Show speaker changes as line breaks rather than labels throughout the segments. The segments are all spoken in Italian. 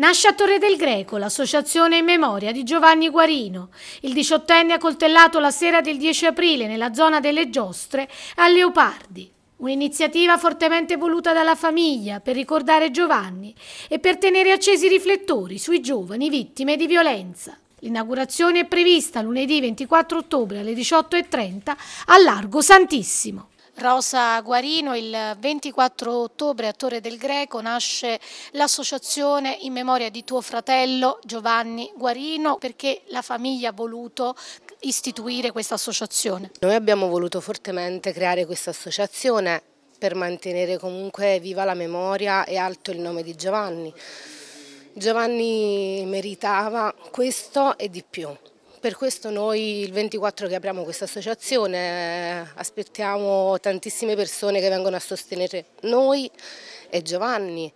Nasce a Torre del Greco l'associazione in memoria di Giovanni Guarino, il diciottenne accoltellato la sera del 10 aprile nella zona delle Giostre a Leopardi. Un'iniziativa fortemente voluta dalla famiglia per ricordare Giovanni e per tenere accesi i riflettori sui giovani vittime di violenza. L'inaugurazione è prevista lunedì 24 ottobre alle 18.30 a Largo Santissimo. Rosa Guarino, il 24 ottobre a Torre del Greco nasce l'associazione in memoria di tuo fratello Giovanni Guarino perché la famiglia ha voluto istituire questa associazione.
Noi abbiamo voluto fortemente creare questa associazione per mantenere comunque viva la memoria e alto il nome di Giovanni. Giovanni meritava questo e di più. Per questo noi il 24 che apriamo questa associazione eh, aspettiamo tantissime persone che vengono a sostenere noi e Giovanni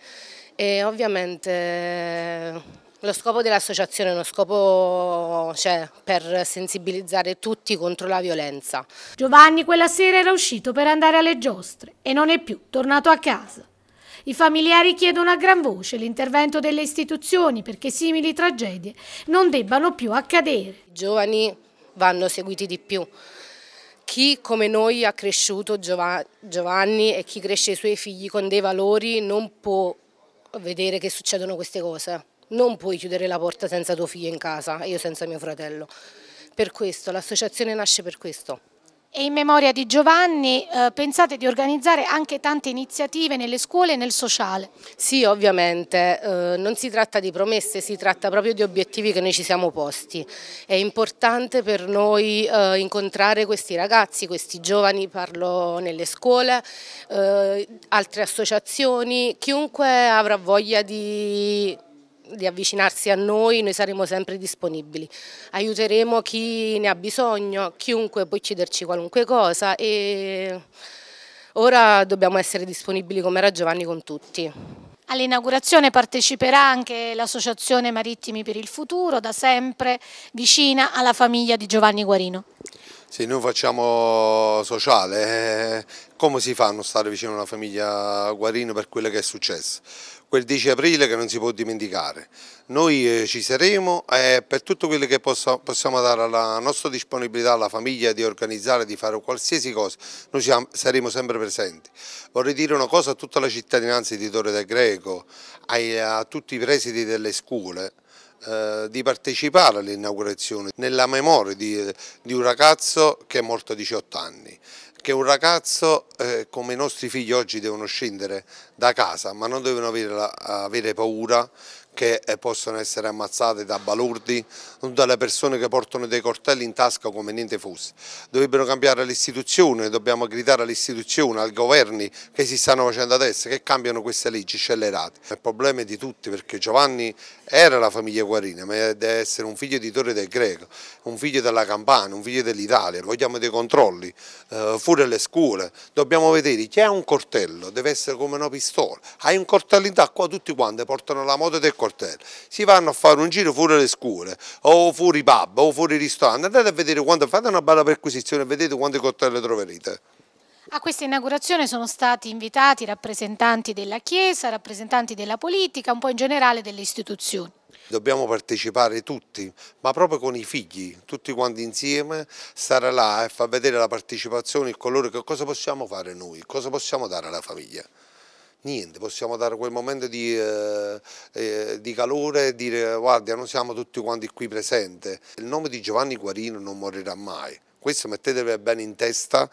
e ovviamente eh, lo scopo dell'associazione è uno scopo cioè, per sensibilizzare tutti contro la violenza. Giovanni quella sera era uscito per andare alle
giostre e non è più tornato a casa. I familiari chiedono a gran voce l'intervento delle istituzioni perché simili tragedie non debbano più accadere. I giovani
vanno seguiti di più. Chi come noi ha cresciuto Giovanni e chi cresce i suoi figli con dei valori non può vedere che succedono queste cose. Non puoi chiudere la porta senza tuo figlio in casa, io senza mio fratello. Per questo, l'associazione nasce per questo.
E in memoria di Giovanni eh, pensate di organizzare anche tante iniziative nelle scuole e nel sociale?
Sì, ovviamente, eh, non si tratta di promesse, si tratta proprio di obiettivi che noi ci siamo posti. È importante per noi eh, incontrare questi ragazzi, questi giovani, parlo nelle scuole, eh, altre associazioni, chiunque avrà voglia di di avvicinarsi a noi, noi saremo sempre disponibili. Aiuteremo chi ne ha bisogno, chiunque può chiederci qualunque cosa e ora dobbiamo essere disponibili come era Giovanni con tutti.
All'inaugurazione
parteciperà
anche l'Associazione Marittimi per il Futuro, da sempre vicina alla famiglia di Giovanni Guarino
se noi facciamo sociale, eh, come si fa a non stare vicino alla famiglia Guarino per quello che è successo? Quel 10 aprile che non si può dimenticare. Noi eh, ci saremo e eh, per tutto quello che possiamo dare alla nostra disponibilità alla famiglia di organizzare, di fare qualsiasi cosa, noi saremo sempre presenti. Vorrei dire una cosa a tutta la cittadinanza di Torre del Greco, a tutti i presidi delle scuole, eh, di partecipare all'inaugurazione nella memoria di, di, un ragazzo che è morto a 18 anni, che un ragazzo eh, come i nostri figli oggi devono scendere da casa ma non devono avere, la, avere paura che eh, possono essere ammazzate da balurdi, dalle persone che portano dei cortelli in tasca come niente fosse. Dovrebbero cambiare l'istituzione, dobbiamo gridare all'istituzione, ai governi che si stanno facendo adesso, che cambiano queste leggi scellerate. Il problema è di tutti perché Giovanni era la famiglia Guarina, ma deve essere un figlio di Torre del Greco, un figlio della Campania, un figlio dell'Italia, vogliamo dei controlli, eh, fuori dalle scuole, dobbiamo vedere chi ha un cortello, deve essere come una pistola, hai un cortello in tasca, tutti quanti portano la moto del coltello, si vanno a fare un giro fuori le scuole, o fuori i pub, o fuori ristoranti. andate a vedere quando fate una bella perquisizione e vedete quante coltelle troverete.
A questa inaugurazione sono stati invitati rappresentanti della Chiesa, rappresentanti della politica, un po' in generale delle istituzioni.
Dobbiamo partecipare tutti, ma proprio con i figli, tutti quanti insieme, stare là e far vedere la partecipazione, il colore, che cosa possiamo fare noi, cosa possiamo dare alla famiglia niente, possiamo dare quel momento di, eh, eh, di calore e dire guarda non siamo tutti quanti qui presenti. Il nome di Giovanni Guarino non morirà mai, questo mettetevi bene in testa.